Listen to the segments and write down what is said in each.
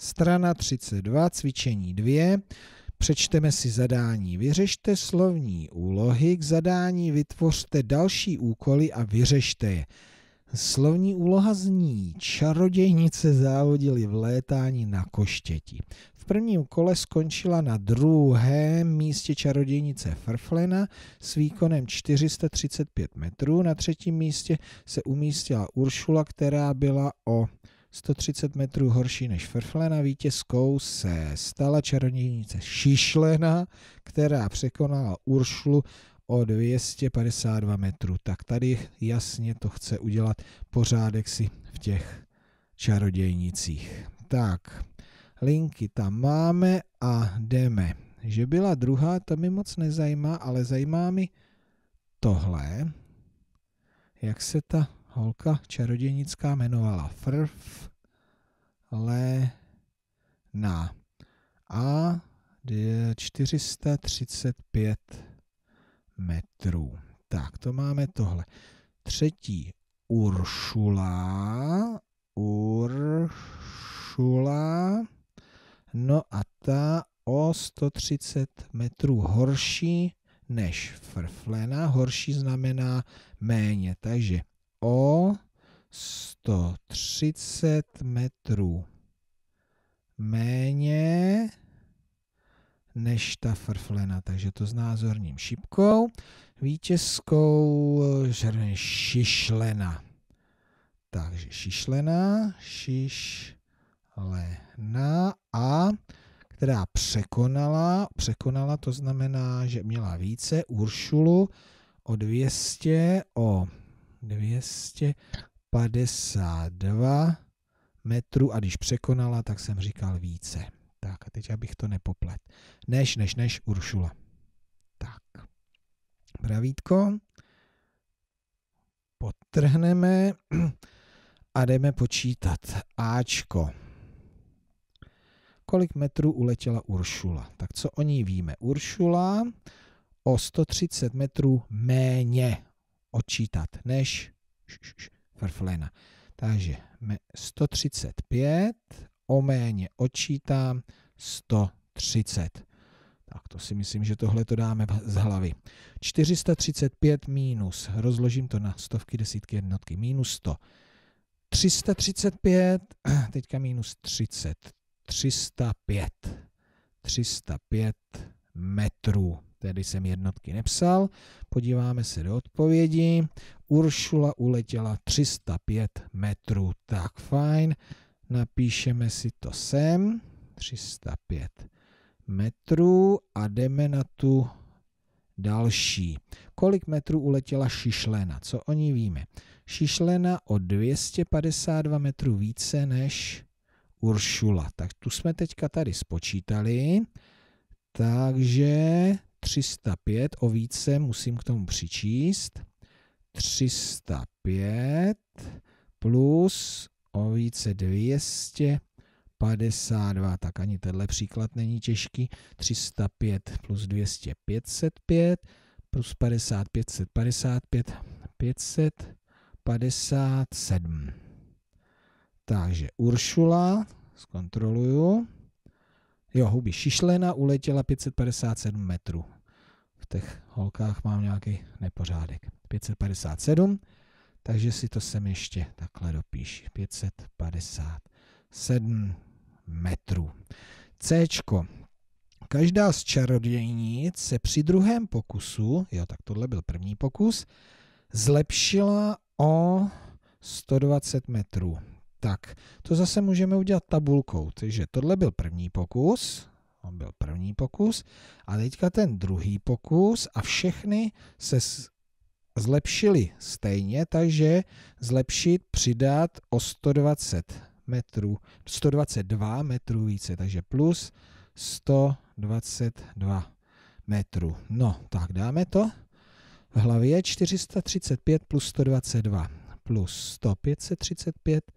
Strana 32, cvičení 2. Přečteme si zadání. Vyřešte slovní úlohy. K zadání vytvořte další úkoly a vyřešte je. Slovní úloha zní Čarodějnice závodili v létání na koštěti. V prvním kole skončila na druhém místě čarodějnice Frflena s výkonem 435 metrů. Na třetím místě se umístila Uršula, která byla o 130 metrů horší než Frflena vítězkou se stala čarodějnice Šišlena, která překonala Uršlu o 252 metrů. Tak tady jasně to chce udělat pořádek si v těch čarodějnicích. Tak, linky tam máme a jdeme. Že byla druhá, to mi moc nezajímá, ale zajímá mi tohle, jak se ta holka čarodějnická jmenovala Frf na a 435 metrů. Tak, to máme tohle. Třetí Uršula, Uršula, no a ta o 130 metrů horší než frflena. Horší znamená méně, takže o 130 metrů méně než ta frflena. Takže to názorním šipkou. Vítězkou eh, žrne šišlena. Takže šišlena, šišlena a která překonala, překonala to znamená, že měla více, Uršulu o 200, o 252 metrů a když překonala, tak jsem říkal více. Tak a teď abych to nepoplet. Než, než, než Uršula. Tak. Pravítko. Potrhneme a jdeme počítat. Ačko. Kolik metrů uletěla Uršula? Tak co o ní víme? Uršula o 130 metrů méně odčítat než frflena. Takže 135 o méně odčítám 130. Tak to si myslím, že tohle to dáme z hlavy. 435 minus, rozložím to na stovky, desítky, jednotky, minus 100. 335, teďka minus 30, 305. 305 metrů. Tedy jsem jednotky nepsal. Podíváme se do odpovědi. Uršula uletěla 305 metrů. Tak fajn. Napíšeme si to sem. 305 metrů a jdeme na tu další. Kolik metrů uletěla šišlena? Co o ní víme? Šišlena o 252 metrů více než Uršula. Tak tu jsme teďka tady spočítali. Takže 305, o více musím k tomu přičíst. 305 plus o více 252, tak ani tenhle příklad není těžký. 305 plus 200, 505, plus 50, 555, 557. Takže Uršula, zkontroluju. Jo, huby šišlena uletěla 557 metrů. V těch holkách mám nějaký nepořádek. 557, takže si to sem ještě takhle dopíš. 557 metrů. C. Každá z čarodějnic se při druhém pokusu, jo, tak tohle byl první pokus, zlepšila o 120 metrů. Tak, to zase můžeme udělat tabulkou, takže tohle byl první pokus, on byl první pokus, a teďka ten druhý pokus a všechny se zlepšily stejně, takže zlepšit, přidat o 120 metrů, 122 metrů více, takže plus 122 metrů. No, tak dáme to. V hlavě 435 plus 122 plus 100, 535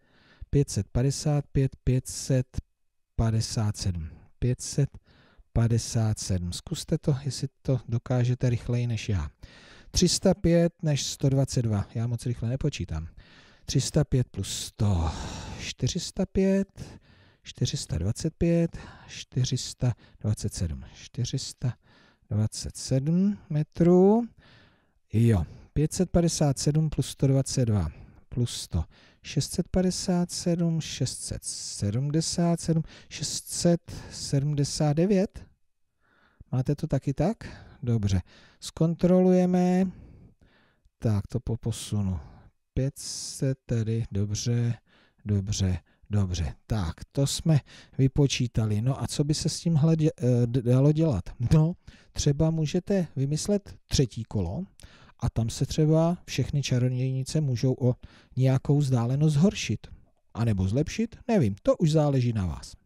555 557. 557. Zkuste to, jestli to dokážete rychleji než já. 305 než 122. Já moc rychle nepočítám. 305 plus 100. 405, 425, 427. 427 metrů. Jo, 557 plus 122 plus 100. 657, 677, 679. Máte to taky tak? Dobře. Zkontrolujeme. Tak, to po posunu. 500 tady, dobře, dobře, dobře. Tak, to jsme vypočítali. No a co by se s tímhle eh, dalo dělat? No, třeba můžete vymyslet třetí kolo, a tam se třeba všechny čarodějnice můžou o nějakou vzdálenost zhoršit. A nebo zlepšit, nevím, to už záleží na vás.